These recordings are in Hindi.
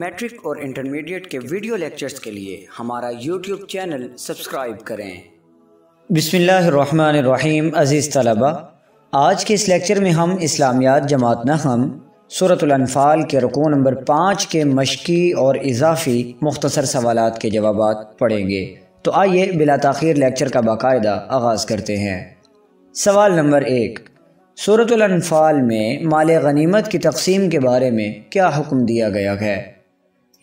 मैट्रिक और इंटरमीडिएट के वीडियो लेक्चर्स के लिए हमारा यूट्यूब चैनल सब्सक्राइब करें बिसमीम अज़ीज़ तलबा आज के इस लेक्चर में हम इस्लामियात जमात नहम सूरतलफाल के रकू नंबर पाँच के मशकी और इजाफी मुख्तर सवाल के जवाब पढ़ेंगे तो आइए बिला तखिर लेक्चर का बाकायदा आगाज़ करते हैं सवाल नंबर एक सूरतलफाल में माल गनीमत की तकसीम के बारे में क्या हुक्म दिया गया है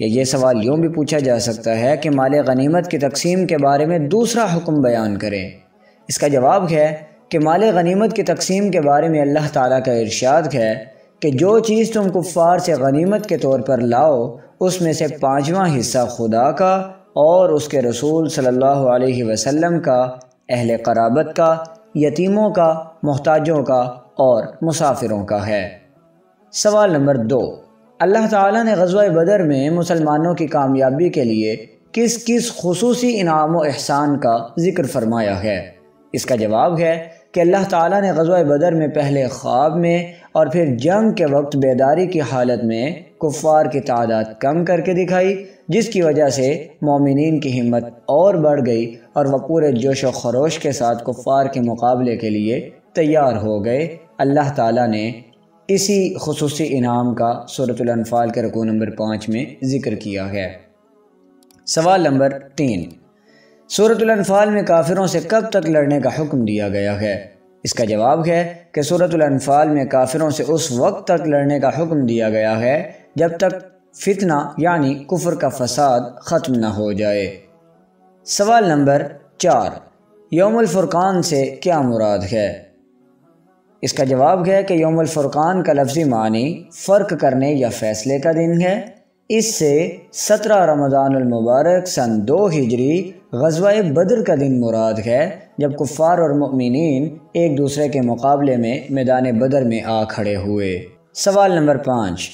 या ये सवाल यूँ भी पूछा जा सकता है कि माल गनीमत की तकसीम के बारे में दूसरा हुक्म बयान करें इसका जवाब है कि माल गनीमत की तकसीम के बारे में अल्लाह ताला का इरशाद है कि जो चीज़ तुम कुफ़ार से गनीमत के तौर पर लाओ उसमें से पाँचवा हिस्सा खुदा का और उसके रसूल सल्लल्लाहु अलैहि वसल्लम का अहल कराबत का यतीमों का मोहताजों का और मुसाफिरों का है सवाल नंबर दो अल्लाह ताला ने गजवा बदर में मुसलमानों की कामयाबी के लिए किस किस खसूसी इनाम व एहसान का जिक्र फरमाया है इसका जवाब है कि अल्लाह ताला ने गजवा बदर में पहले ख्वाब में और फिर जंग के वक्त बेदारी की हालत में कुफ़ार की तादाद कम करके दिखाई जिसकी वजह से मोमिन की हिम्मत और बढ़ गई और वह पूरे जोश व खरोश के साथ कुफ़ार के मुकाबले के लिए तैयार हो गए अल्लाह ताला ने इसी खसूस इनाम का सूरतलफाल के रकू नंबर पाँच में ज़िक्र किया गया है सवाल नंबर तीन सूरतलफाल में काफिरों से कब तक लड़ने का हुक्म दिया गया है इसका जवाब है कि सूरतलफाल में काफिरों से उस वक्त तक लड़ने का हुक्म दिया गया है जब तक फितना यानी कुफर का फसाद ख़त्म ना हो जाए सवाल नंबर चार योमफुरकान से क्या मुराद है इसका जवाब है कि योम फ़ुरक़ान का लफ्ज़ी मानी फ़र्क करने या फ़ैसले का दिन है इससे सत्रह रमज़ानमबारक सन दो हिजरी गजवा बद्र का दिन मुराद है जब कुफ़ार और ममिन एक दूसरे के मुकाबले में मैदान बदर में आ खड़े हुए सवाल नंबर पाँच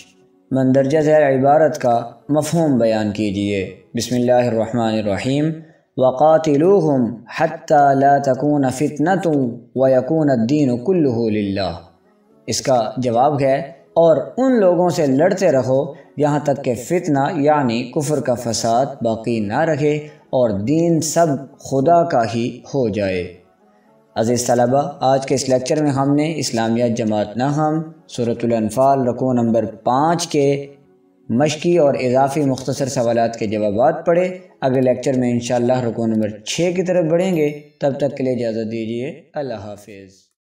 मंदरजा ज़ैल इबारत का मफहम बयान कीजिए रहीम वक़ातिलूहम हत्ता ला तकून फ़ितनत व यकून दीन कुल्लुल्ला इसका जवाब है और उन लोगों से लड़ते रहो यहाँ तक कि फ़ितना यानी कुफर का फसाद बाकी ना रहे और दीन सब खुदा का ही हो जाए अज़ीज़ तलबा आज के इस लेक्चर में हमने इस्लामिया जमात नहम सूरतुल्फ़ाल रकू नंबर पाँच के मशक़ी और इजाफी मुख्तर सवाल के जवाब पढ़े अगले लेक्चर में इनशाला रुको नंबर छः की तरफ बढ़ेंगे तब तक के लिए इजाज़त दीजिए अल्लाह हाफिज़